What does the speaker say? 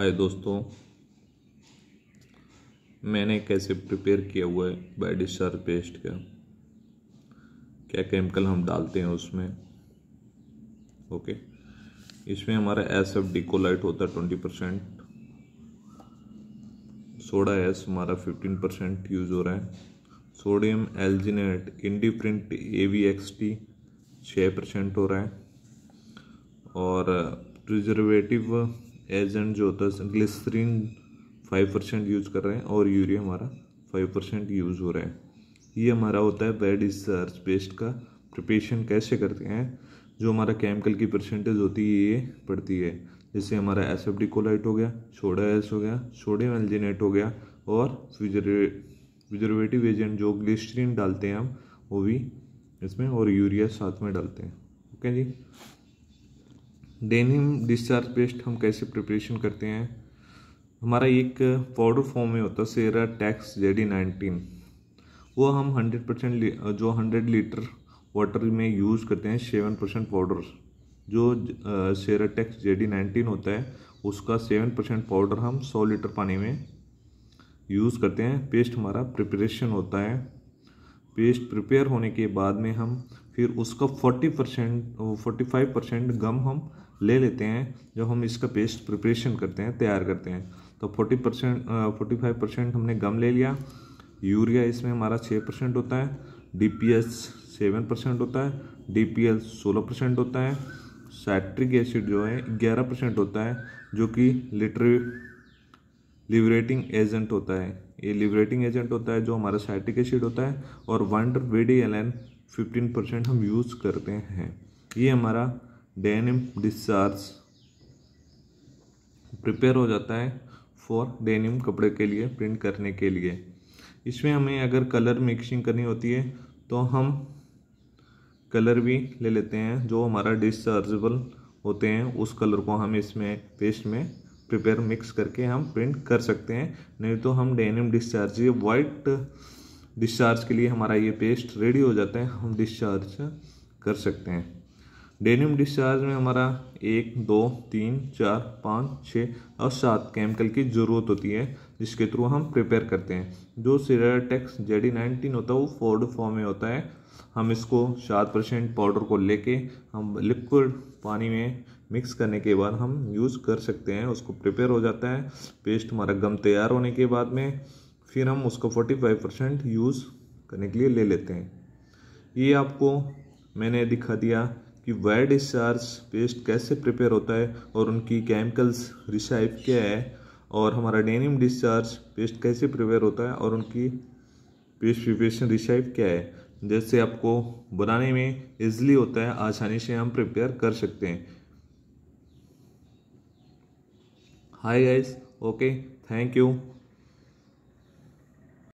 आए दोस्तों मैंने कैसे प्रिपेयर किया हुआ है बेड स्टार पेस्ट का क्या केमिकल हम डालते हैं उसमें ओके इसमें हमारा एस एफ डिकोलाइट होता है ट्वेंटी परसेंट सोडा एस हमारा फिफ्टीन परसेंट यूज़ हो रहा है sodium alginate indifferent A V X T छः परसेंट हो रहा है और प्रिजर्वेटिव एजेंट जो होता है ग्लिसरीन फाइव परसेंट यूज़ कर रहे हैं और यूरिया हमारा फाइव परसेंट यूज़ हो रहा है ये हमारा होता है बेड इस पेस्ट का प्रिपेशन कैसे करते हैं जो हमारा केमिकल की परसेंटेज होती है ये पड़ती है जैसे हमारा एसएफडी कोलाइट हो गया सोडा एस हो गया सोडियम एल्जीनेट हो गया और प्रिजर्वेटिव एजेंट जो ग्लिस्ट्रीन डालते हैं हम वो भी इसमें और यूरिया साथ में डालते हैं ओके जी डेनिम डिस्चार्ज पेस्ट हम कैसे प्रिपरेशन करते हैं हमारा एक पाउडर फॉर्म में होता है सेरा टैक्स जेडी नाइनटीन वो हम हंड्रेड परसेंट जो हंड्रेड लीटर वाटर में यूज़ करते हैं सेवन परसेंट पाउडर जो सेरा टैक्स जेडी नाइनटीन होता है उसका सेवन परसेंट पाउडर हम सौ लीटर पानी में यूज़ करते हैं पेस्ट हमारा प्रिपरेशन होता है पेस्ट प्रिपेयर होने के बाद में हम फिर उसका forty percent forty five percent gum हम ले लेते हैं जब हम इसका पेस्ट प्रिपरेशन करते हैं तैयार करते हैं तो forty percent forty five percent हमने गम ले लिया यूरिया इसमें हमारा छः परसेंट होता है D P S seven percent होता है डी पी एल सोलह परसेंट होता है साइट्रिक एसिड जो है ग्यारह परसेंट होता है जो कि लिटर लिवरेटिंग एजेंट होता है ये लिवरेटिंग एजेंट होता है जो हमारा साइट्रिक एसिड होता है और वनडर V L N fifteen percent हम यूज़ करते हैं ये हमारा डेनिम डिस्चार्ज प्रिपेयर हो जाता है फॉर डेनिम कपड़े के लिए प्रिंट करने के लिए इसमें हमें अगर कलर मिक्सिंग करनी होती है तो हम कलर भी ले लेते हैं जो हमारा डिस्चार्जेबल होते हैं उस कलर को हम इसमें पेस्ट में प्रिपेयर मिक्स करके हम प्रिंट कर सकते हैं नहीं तो हम डेनिम डिस्चार्ज ये वाइट डिस्चार्ज के लिए हमारा ये पेस्ट रेडी हो जाता है हम डिस्चार्ज कर सकते हैं डेनिम डिस्चार्ज में हमारा एक दो तीन चार पाँच छः और सात केमिकल की ज़रूरत होती है जिसके थ्रू हम प्रिपेयर करते हैं जो सिराटेक्स जेडी नाइनटीन होता है वो फोर्ड फॉर्म में होता है हम इसको सात परसेंट पाउडर को लेके हम लिक्विड पानी में मिक्स करने के बाद हम यूज़ कर सकते हैं उसको प्रिपेयर हो जाता है पेस्ट हमारा गम तैयार होने के बाद में फिर हम उसको फोर्टी फाइव परसेंट यूज़ करने के लिए ले लेते हैं ये आपको मैंने दिखा दिया कि वायर डिस्चार्ज पेस्ट कैसे प्रिपेयर होता है और उनकी केमिकल्स रिसाइप क्या है और हमारा डेनिम डिस्चार्ज पेस्ट कैसे प्रिपेयर होता है और उनकी पेस्ट प्रिपरेशन रिसाइप क्या है जैसे आपको बनाने में ईजिली होता है आसानी से हम प्रिपेयर कर सकते हैं hi guys okay thank you